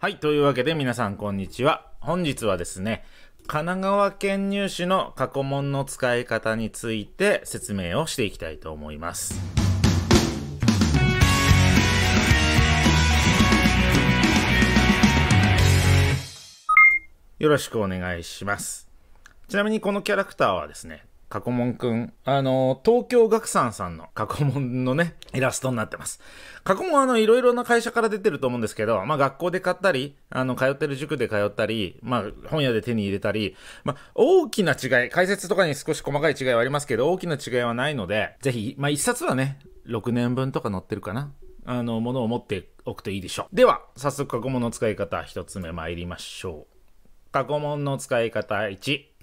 はい。というわけで皆さんこんにちは。本日はですね、神奈川県入試の過去問の使い方について説明をしていきたいと思います。よろしくお願いします。ちなみにこのキャラクターはですね、過去問くん。あの、東京学んさんの過去問のね、イラストになってます。過去問あの、いろいろな会社から出てると思うんですけど、まあ学校で買ったり、あの、通ってる塾で通ったり、まあ本屋で手に入れたり、まあ大きな違い、解説とかに少し細かい違いはありますけど、大きな違いはないので、ぜひ、まあ一冊はね、6年分とか載ってるかな。あの、ものを持っておくといいでしょう。では、早速過去問の使い方一つ目参りましょう。過去問の使い方1。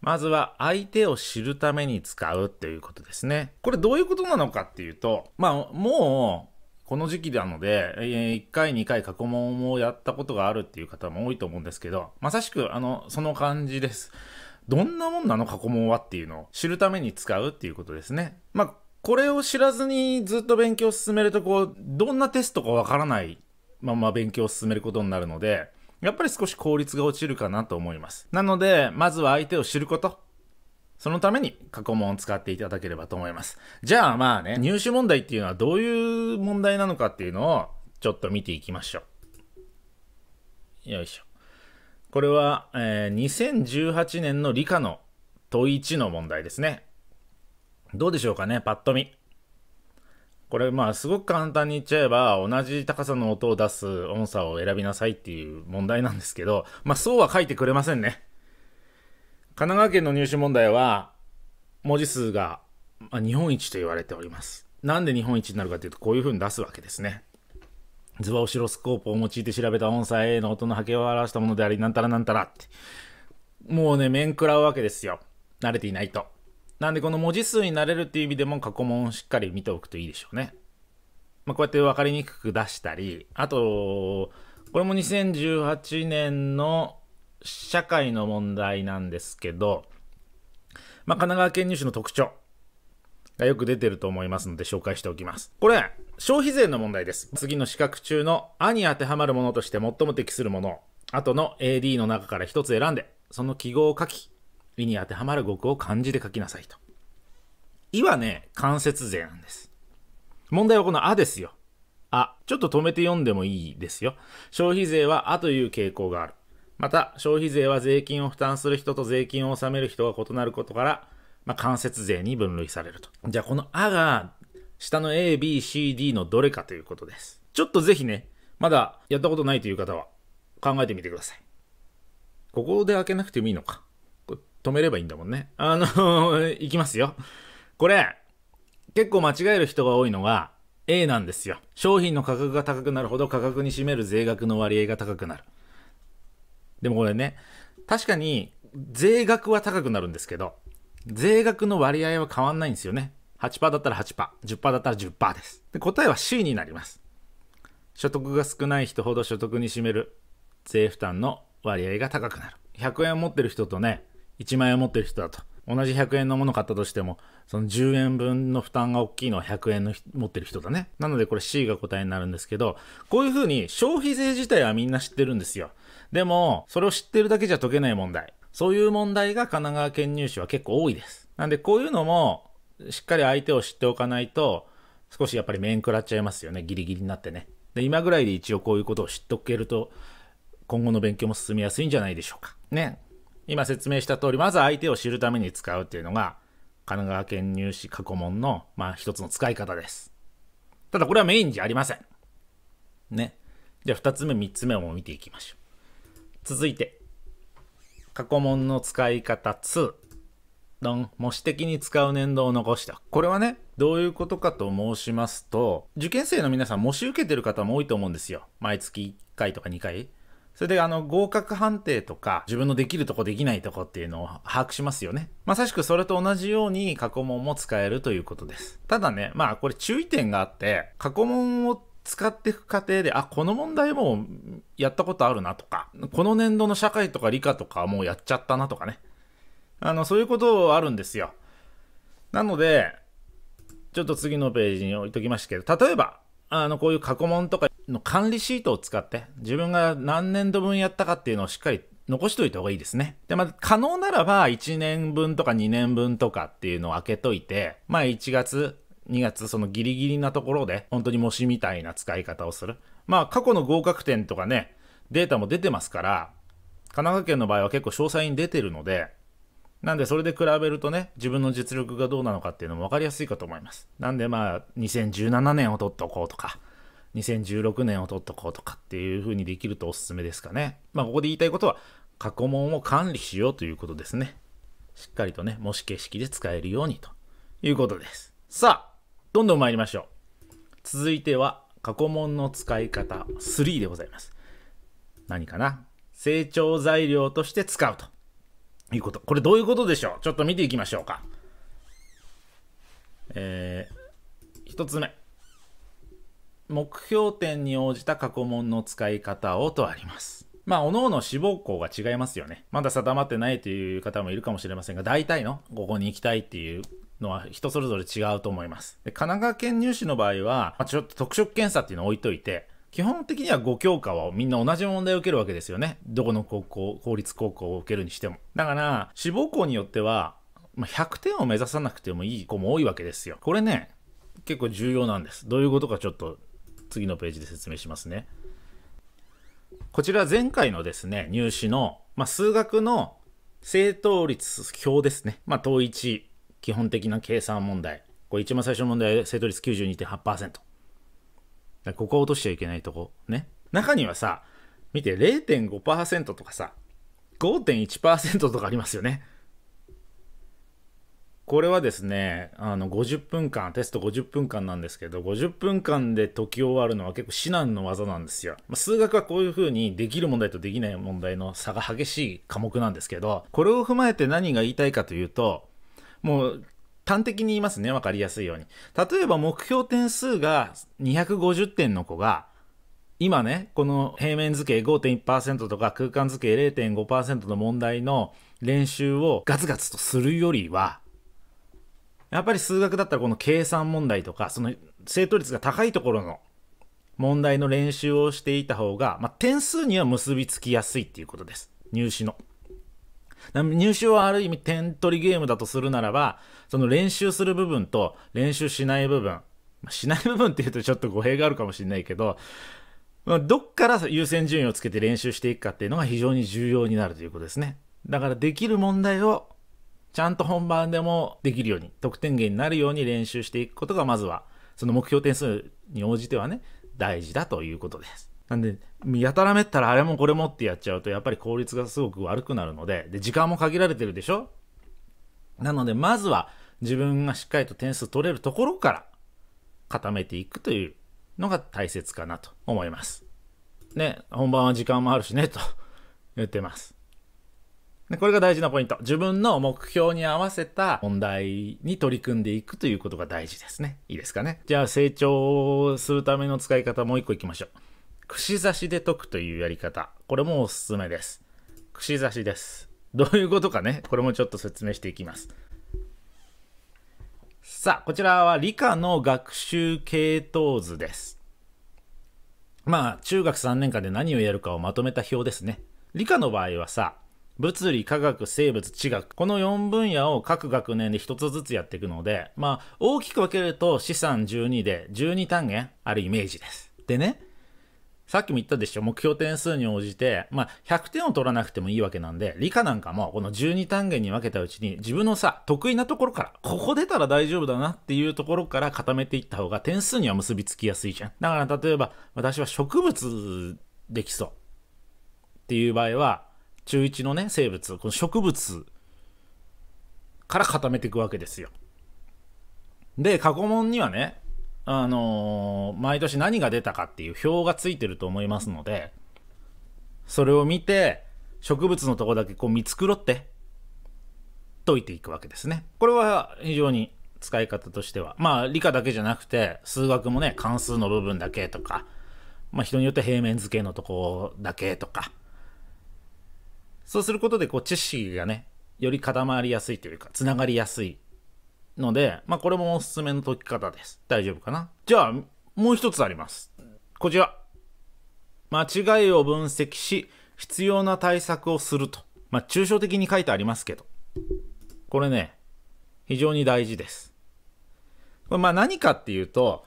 まずは相手を知るために使うということですね。これどういうことなのかっていうと、まあもうこの時期なので、1回2回過去問をやったことがあるっていう方も多いと思うんですけど、まさしくあの、その感じです。どんなもんなの過去問はっていうのを知るために使うっていうことですね。まあこれを知らずにずっと勉強を進めるとこう、どんなテストかわからないまま勉強を進めることになるので、やっぱり少し効率が落ちるかなと思います。なので、まずは相手を知ること。そのために過去問を使っていただければと思います。じゃあまあね、入試問題っていうのはどういう問題なのかっていうのをちょっと見ていきましょう。よいしょ。これは、えー、2018年の理科の問1の問題ですね。どうでしょうかね、パッと見。これまあすごく簡単に言っちゃえば同じ高さの音を出す音差を選びなさいっていう問題なんですけど、まあそうは書いてくれませんね。神奈川県の入試問題は文字数が日本一と言われております。なんで日本一になるかというとこういう風に出すわけですね。ズバオシロスコープを用いて調べた音差 A の音の波形を表したものであり、なんたらなんたらって。もうね、面食らうわけですよ。慣れていないと。なんでこの文字数になれるっていう意味でも過去問をしっかり見ておくといいでしょうね。まあ、こうやって分かりにくく出したり、あと、これも2018年の社会の問題なんですけど、まあ、神奈川県入試の特徴がよく出てると思いますので紹介しておきます。これ、消費税の問題です。次の資格中の「あ」に当てはまるものとして最も適するもの、後の AD の中から1つ選んで、その記号を書き、意に当てはまる語句を漢字で書きなさいと。いはね、間接税なんです。問題はこのあですよ。あ。ちょっと止めて読んでもいいですよ。消費税はあという傾向がある。また、消費税は税金を負担する人と税金を納める人が異なることから、まあ、間接税に分類されると。じゃあ、このあが、下の A、B、C、D のどれかということです。ちょっとぜひね、まだやったことないという方は、考えてみてください。ここで開けなくてもいいのか。止めればいいんだもんね。あの、い きますよ。これ、結構間違える人が多いのが A なんですよ。商品の価格が高くなるほど価格に占める税額の割合が高くなる。でもこれね、確かに税額は高くなるんですけど、税額の割合は変わんないんですよね。8%だったら8%、10%だったら10%です。で答えは C になります。所得が少ない人ほど所得に占める税負担の割合が高くなる。100円持ってる人とね、1万円持ってる人だと。同じ100円のもの買ったとしても、その10円分の負担が大きいのは100円の持ってる人だね。なのでこれ C が答えになるんですけど、こういうふうに消費税自体はみんな知ってるんですよ。でも、それを知ってるだけじゃ解けない問題。そういう問題が神奈川県入試は結構多いです。なんでこういうのも、しっかり相手を知っておかないと、少しやっぱり面食らっちゃいますよね。ギリギリになってね。で、今ぐらいで一応こういうことを知っておけると、今後の勉強も進みやすいんじゃないでしょうか。ね。今説明した通り、まず相手を知るために使うっていうのが、神奈川県入試過去問の、まあ一つの使い方です。ただこれはメインじゃありません。ね。じゃあ二つ目、三つ目を見ていきましょう。続いて、過去問の使い方2。ドン、模試的に使う年度を残した。これはね、どういうことかと申しますと、受験生の皆さん模試受けてる方も多いと思うんですよ。毎月1回とか2回。それであの合格判定とか自分のできるとこできないとこっていうのを把握しますよね。まさしくそれと同じように過去問も使えるということです。ただね、まあこれ注意点があって過去問を使っていく過程で、あ、この問題もやったことあるなとか、この年度の社会とか理科とかもうやっちゃったなとかね。あの、そういうことあるんですよ。なので、ちょっと次のページに置いときましたけど、例えば、あの、こういう過去問とかの管理シートを使って、自分が何年度分やったかっていうのをしっかり残しといた方がいいですね。で、まあ、可能ならば、1年分とか2年分とかっていうのを開けといて、まあ、1月、2月、そのギリギリなところで、本当に模試みたいな使い方をする。まあ、過去の合格点とかね、データも出てますから、神奈川県の場合は結構詳細に出てるので、なんでそれで比べるとね、自分の実力がどうなのかっていうのも分かりやすいかと思います。なんでまあ、2017年を取っておこうとか、2016年を取っておこうとかっていう風にできるとおすすめですかね。まあ、ここで言いたいことは、過去問を管理しようということですね。しっかりとね、模試形式で使えるようにということです。さあ、どんどん参りましょう。続いては、過去問の使い方3でございます。何かな成長材料として使うと。いうこと。これどういうことでしょうちょっと見ていきましょうか。えー、1つ目。目標点に応じた過去問の使い方をとあります。まあ、おのおの志望校が違いますよね。まだ定まってないという方もいるかもしれませんが、大体のここに行きたいっていうのは人それぞれ違うと思います。で神奈川県入試の場合は、まあ、ちょっと特色検査っていうのを置いといて、基本的には5教科はみんな同じ問題を受けるわけですよね。どこの高校、公立高校を受けるにしても。だから、志望校によっては、ま100点を目指さなくてもいい子も多いわけですよ。これね、結構重要なんです。どういうことかちょっと次のページで説明しますね。こちら前回のですね、入試の、まあ、数学の正答率表ですね。まあ、統一、基本的な計算問題。これ一番最初の問題、正答率92.8%。だここは落としちゃいけないとこ。ね。中にはさ、見て0.5%とかさ、5.1%とかありますよね。これはですね、あの、50分間、テスト50分間なんですけど、50分間で解き終わるのは結構至難の技なんですよ。まあ、数学はこういう風にできる問題とできない問題の差が激しい科目なんですけど、これを踏まえて何が言いたいかというと、もう端的に言いますね。わかりやすいように。例えば目標点数が250点の子が、今ね、この平面図形5.1%とか空間図形0.5%の問題の練習をガツガツとするよりは、やっぱり数学だったらこの計算問題とか、その正答率が高いところの問題の練習をしていた方が、まあ、点数には結びつきやすいっていうことです。入試の。入手はある意味点取りゲームだとするならば、その練習する部分と練習しない部分、しない部分っていうとちょっと語弊があるかもしれないけど、どっから優先順位をつけて練習していくかっていうのが非常に重要になるということですね。だからできる問題をちゃんと本番でもできるように、得点源になるように練習していくことがまずは、その目標点数に応じてはね、大事だということです。なんで、やたらめったらあれもこれもってやっちゃうと、やっぱり効率がすごく悪くなるので、で、時間も限られてるでしょなので、まずは自分がしっかりと点数取れるところから固めていくというのが大切かなと思います。ね、本番は時間もあるしね、と 言ってます。でこれが大事なポイント。自分の目標に合わせた問題に取り組んでいくということが大事ですね。いいですかね。じゃあ成長するための使い方もう一個いきましょう。串刺しで解くというやり方。これもおすすめです。串刺しです。どういうことかね、これもちょっと説明していきます。さあ、こちらは理科の学習系統図です。まあ、中学3年間で何をやるかをまとめた表ですね。理科の場合はさ、物理、科学、生物、地学。この4分野を各学年で1つずつやっていくので、まあ、大きく分けると資産12で12単元あるイメージです。でね、さっきも言ったでしょ、目標点数に応じて、まあ、100点を取らなくてもいいわけなんで、理科なんかも、この12単元に分けたうちに、自分のさ、得意なところから、ここ出たら大丈夫だなっていうところから固めていった方が、点数には結びつきやすいじゃん。だから、例えば、私は植物できそう。っていう場合は、中1のね、生物、この植物から固めていくわけですよ。で、過去問にはね、あのー、毎年何が出たかっていう表がついてると思いますので、それを見て、植物のとこだけこう見繕って、解いていくわけですね。これは非常に使い方としては。まあ、理科だけじゃなくて、数学もね、関数の部分だけとか、まあ、人によって平面図形のとこだけとか、そうすることで、こう、知識がね、より固まりやすいというか、つながりやすいので、まあ、これもおすすめの解き方です。大丈夫かなじゃあ、もう一つあります。こちら。間違いを分析し、必要な対策をすると。まあ、抽象的に書いてありますけど。これね、非常に大事です。これまあ何かっていうと、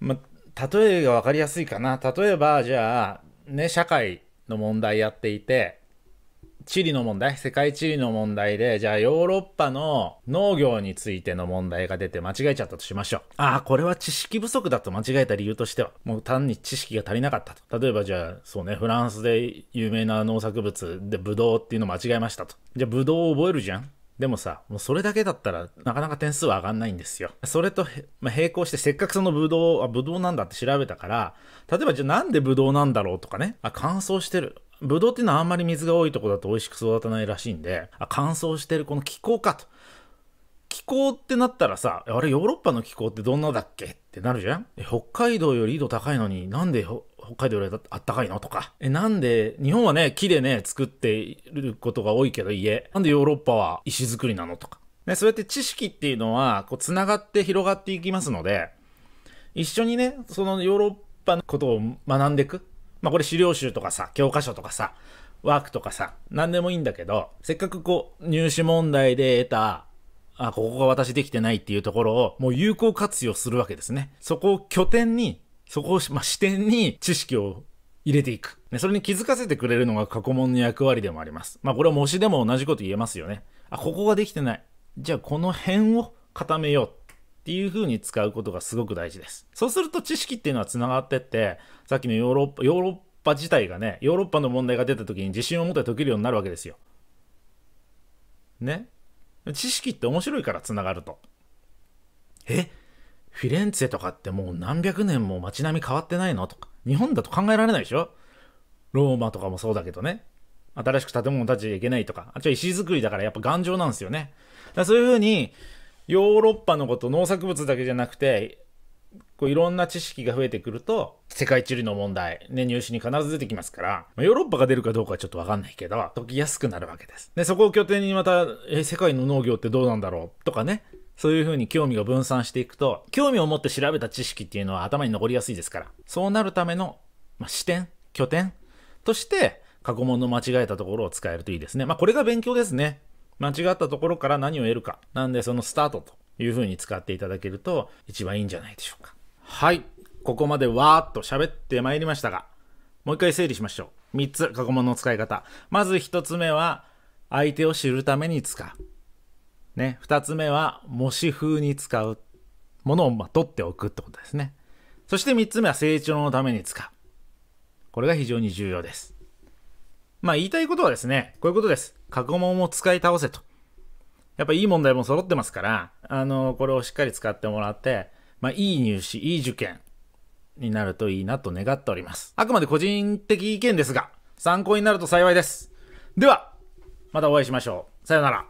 まあ、例えがわかりやすいかな。例えば、じゃあ、ね、社会の問題やっていて、地理の問題、世界地理の問題で、じゃあヨーロッパの農業についての問題が出て間違えちゃったとしましょう。ああ、これは知識不足だと間違えた理由としては、もう単に知識が足りなかったと。例えばじゃあ、そうね、フランスで有名な農作物でブドウっていうの間違えましたと。じゃあブドウを覚えるじゃんでもさ、もうそれだけだったらなかなか点数は上がんないんですよ。それと、まあ、並行してせっかくそのブドウ、あ、ブドウなんだって調べたから、例えばじゃあなんでブドウなんだろうとかね、あ、乾燥してる。ブドウっていうのはあんまり水が多いとこだと美味しく育たないらしいんで、あ、乾燥してるこの気候かと。気候ってなったらさ、あれヨーロッパの気候ってどんなだっけってなるじゃん北海道より緯度高いのになんで北海道よりあったかいのとか。え、なんで、日本はね、木でね、作っていることが多いけど家。なんでヨーロッパは石造りなのとか。ね、そうやって知識っていうのは、こう、繋がって広がっていきますので、一緒にね、そのヨーロッパのことを学んでいく。まあこれ資料集とかさ、教科書とかさ、ワークとかさ、何でもいいんだけど、せっかくこう、入試問題で得た、あ、ここが私できてないっていうところを、もう有効活用するわけですね。そこを拠点に、そこを、まあ、視点に知識を入れていく。ね、それに気づかせてくれるのが過去問の役割でもあります。まあこれは模試でも同じこと言えますよね。あ、ここができてない。じゃあこの辺を固めよう。っていう風に使うことがすごく大事です。そうすると知識っていうのは繋がってって、さっきのヨーロッパ、ヨーロッパ自体がね、ヨーロッパの問題が出た時に自信を持って解けるようになるわけですよ。ね知識って面白いから繋がると。えフィレンツェとかってもう何百年も街並み変わってないのとか。日本だと考えられないでしょローマとかもそうだけどね。新しく建物建てちゃいけないとか。あ、ちょ、石造りだからやっぱ頑丈なんですよね。だそういう風に、ヨーロッパのこと農作物だけじゃなくてこういろんな知識が増えてくると世界地理の問題、ね、入試に必ず出てきますからヨーロッパが出るかどうかはちょっと分かんないけど解きやすくなるわけですでそこを拠点にまたえ世界の農業ってどうなんだろうとかねそういうふうに興味が分散していくと興味を持って調べた知識っていうのは頭に残りやすいですからそうなるための、まあ、視点拠点として過去問の間違えたところを使えるといいですねまあこれが勉強ですね間違ったところから何を得るか。なんでそのスタートというふうに使っていただけると一番いいんじゃないでしょうか。はい。ここまでわーっと喋ってまいりましたが、もう一回整理しましょう。三つ過去問の使い方。まず一つ目は、相手を知るために使う。ね。二つ目は、模試風に使う。ものをま取っておくってことですね。そして三つ目は成長のために使う。これが非常に重要です。まあ言いたいことはですね、こういうことです。過去問を使い倒せと。やっぱいい問題も揃ってますから、あの、これをしっかり使ってもらって、まあいい入試、いい受験になるといいなと願っております。あくまで個人的意見ですが、参考になると幸いです。では、またお会いしましょう。さよなら。